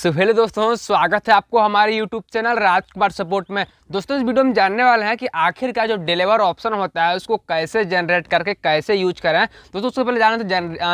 so hello दोस्तों स्वागत है आपको हमारे यूट्यूब चैनल राजकुमार सपोर्ट में दोस्तों इस वीडियो में जानने वाले हैं कि आखिर का जो डिलीवर ऑप्शन होता है उसको कैसे जनरेट करके कैसे यूज करें दोस्तों उससे पहले जाना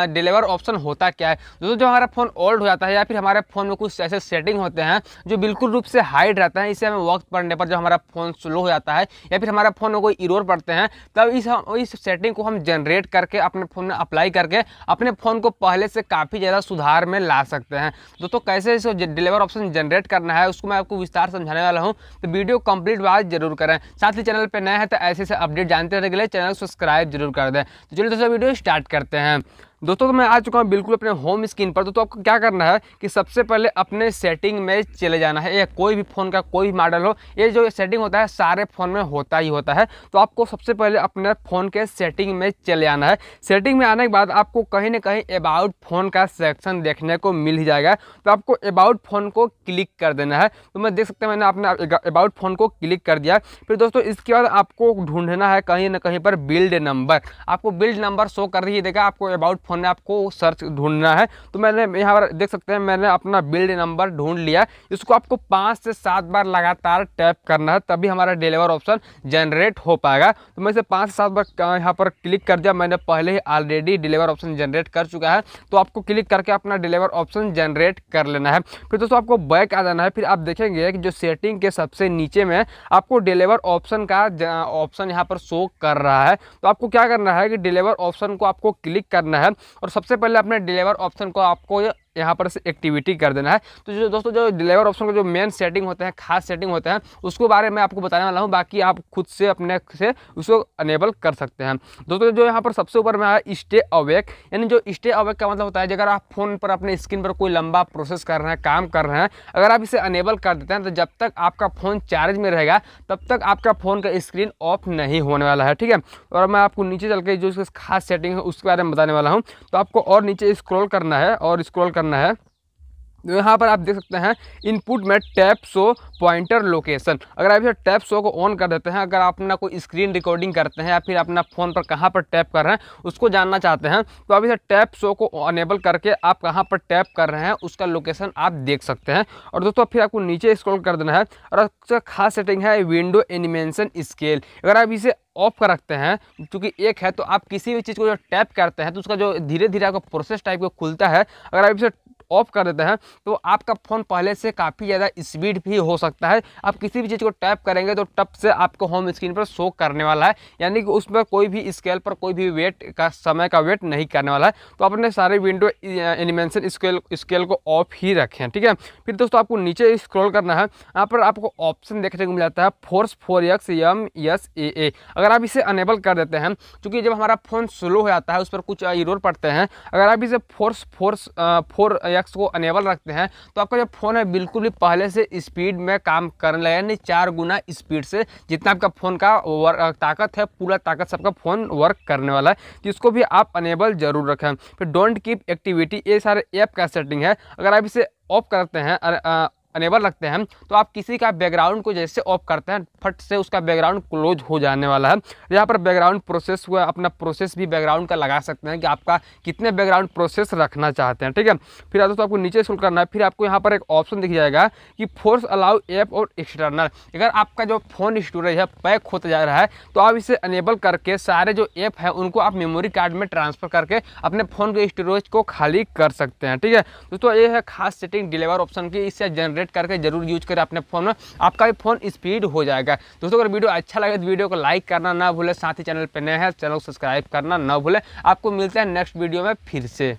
तो डिलीवर ऑप्शन होता क्या है दोस्तों जो हमारा फ़ोन ओल्ड हो जाता है या फिर हमारे फ़ोन में कुछ ऐसे सेटिंग होते हैं जो बिल्कुल रूप से हाइड रहते हैं इससे हमें वक्त पड़ने पर जो हमारा फ़ोन स्लो हो जाता है या फिर हमारा फ़ोन में कोई इरोर पड़ते हैं तब इस इस सेटिंग को हम जनरेट करके अपने फ़ोन में अप्लाई करके अपने फ़ोन को पहले से काफ़ी ज़्यादा सुधार में ला सकते हैं दोस्तों कैसे इसको डिलीवर ऑप्शन जनरेट करना है उसको मैं आपको विस्तार समझाने वाला हूँ तो वीडियो कंप्लीट बात जरूर करें साथ ही चैनल पर नए हैं तो ऐसे ऐसे अपडेट जानते रहने के लिए चैनल सब्सक्राइब जरूर कर दें तो चलिए दोस्तों वीडियो स्टार्ट करते हैं दोस्तों तो मैं आ चुका हूँ बिल्कुल अपने होम स्क्रीन पर दोस्तों आपको क्या करना है कि सबसे पहले अपने सेटिंग में चले जाना है या कोई भी फ़ोन का कोई भी मॉडल हो ये जो सेटिंग होता है सारे फ़ोन में होता ही होता है तो आपको सबसे पहले अपने फ़ोन के सेटिंग में चले आना है सेटिंग में आने के बाद आपको कहीं ना कहीं अबाउट फ़ोन का सेक्शन देखने को मिल ही जाएगा तो आपको अबाउट फ़ोन को क्लिक कर देना है तो मैं देख सकते हैं मैंने अपने अबाउट फ़ोन को क्लिक कर दिया फिर दोस्तों इसके बाद आपको ढूंढना है कहीं ना कहीं पर बिल्ड नंबर आपको बिल्ड नंबर शो कर रही है देखा आपको अबाउट फ़ोन में आपको सर्च ढूंढना है तो मैंने यहाँ पर देख सकते हैं मैंने अपना बिल्ड नंबर ढूंढ लिया इसको आपको पाँच से सात बार लगातार टैप करना है तभी हमारा डिलीवर ऑप्शन जनरेट हो पाएगा तो मैं इसे पाँच से सात बार यहाँ पर क्लिक कर दिया मैंने पहले ही ऑलरेडी डिलीवर ऑप्शन जनरेट कर चुका है तो आपको क्लिक करके अपना डिलीवर ऑप्शन जनरेट कर लेना है फिर दोस्तों आपको बैक आ जाना है फिर आप देखेंगे कि जो सेटिंग के सबसे नीचे में आपको डिलीवर ऑप्शन का ऑप्शन यहाँ पर शो कर रहा है तो आपको क्या करना है कि डिलीवर ऑप्शन को आपको क्लिक करना है और सबसे पहले अपने डिलीवर ऑप्शन को आपको यहाँ पर से एक्टिविटी कर देना है तो जो दोस्तों जो डिलीवर ऑप्शन का जो मेन सेटिंग होते हैं खास सेटिंग होते हैं उसको बारे में आपको बताने वाला हूँ बाकी आप खुद से अपने से उसको अनेबल कर सकते हैं दोस्तों जो यहाँ पर सबसे ऊपर में आया स्टे अवेक यानी जो स्टे अवेक का मतलब होता है अगर आप फ़ोन पर अपने स्क्रीन पर कोई लंबा प्रोसेस कर रहे हैं काम कर रहे हैं अगर आप इसे अनेबल कर देते हैं तो जब तक आपका फ़ोन चार्ज में रहेगा तब तक आपका फ़ोन का स्क्रीन ऑफ नहीं होने वाला है ठीक है और मैं आपको नीचे चल के जो खास सेटिंग है उसके बारे में बताने वाला हूँ तो आपको और नीचे स्क्रोल करना है और स्क्रोल करना करना है यहाँ पर आप देख सकते हैं इनपुट में टैप शो पॉइंटर लोकेशन अगर आप इसे टैप शो को ऑन कर देते हैं अगर आप अपना कोई स्क्रीन रिकॉर्डिंग करते हैं या फिर अपना फ़ोन पर कहाँ पर टैप कर रहे हैं उसको जानना चाहते हैं तो आप इसे टैप शो को अनेबल करके आप कहाँ पर टैप कर रहे हैं उसका लोकेशन आप देख सकते हैं और दोस्तों फिर आपको नीचे स्क्रॉल कर देना है और अच्छा खास सेटिंग है विंडो एनिमेशन स्केल अगर आप इसे ऑफ कर रखते हैं क्योंकि एक है तो आप किसी भी चीज़ को जो टैप करते हैं तो उसका जो धीरे धीरे आपका प्रोसेस टाइप का खुलता है अगर आप इसे ऑफ कर देते हैं तो आपका फ़ोन पहले से काफ़ी ज़्यादा स्पीड भी हो सकता है आप किसी भी चीज़ को टैप करेंगे तो टप से आपको होम स्क्रीन पर शो करने वाला है यानी कि उसमें कोई भी स्केल पर कोई भी वेट का समय का वेट नहीं करने वाला है तो अपने सारे विंडो एनिमेशन स्केल स्केल को ऑफ ही रखें ठीक है फिर दोस्तों आपको नीचे स्क्रॉल करना है यहाँ पर आपको ऑप्शन देखने को मिल जाता है force four X M S A A अगर आप इसे अनेबल कर देते हैं क्योंकि जब हमारा फ़ोन स्लो हो जाता है उस पर कुछ इरोर पड़ते हैं अगर आप इसे फोर्स फोर्स फोर एक्स को अनेबल रखते हैं तो आपका जो फ़ोन है बिल्कुल भी पहले से स्पीड में काम करने लगे यानी चार गुना स्पीड से जितना आपका फ़ोन का ताकत है पूरा ताकत से आपका फ़ोन वर्क करने वाला है तो इसको भी आप अनेबल ज़रूर रखें फिर डोंट कीप एक्टिविटी ये सारे ऐप का सेटिंग है अगर आप इसे ऑफ करते हैं अनेबल रखते हैं तो आप किसी का बैकग्राउंड को जैसे ऑफ करते हैं फट से उसका बैकग्राउंड क्लोज हो जाने वाला है यहाँ पर बैकग्राउंड प्रोसेस हुआ अपना प्रोसेस भी बैकग्राउंड का लगा सकते हैं कि आपका कितने बैकग्राउंड प्रोसेस रखना चाहते हैं ठीक है फिर दोस्तों आपको नीचे स्क्रॉल करना है फिर आपको यहाँ पर एक ऑप्शन दिख जाएगा कि फोर्स अलाउ ऐप और एक्सटर्नल अगर आपका जो फ़ोन स्टोरेज है पैक होता जा रहा है तो आप इसे अनेबल करके सारे जो ऐप हैं उनको आप मेमोरी कार्ड में ट्रांसफ़र करके अपने फ़ोन के स्टोरेज को खाली कर सकते हैं ठीक है दोस्तों ये है खास सेटिंग डिलीवर ऑप्शन की इससे जनरेट सेलेक्ट करके जरूर यूज करें अपने फ़ोन में आपका भी फ़ोन स्पीड हो जाएगा दोस्तों अगर वीडियो अच्छा लगे तो वीडियो को लाइक करना ना भूलें साथ ही चैनल पर नए हैं चैनल को सब्सक्राइब करना ना भूलें आपको मिलता है नेक्स्ट वीडियो में फिर से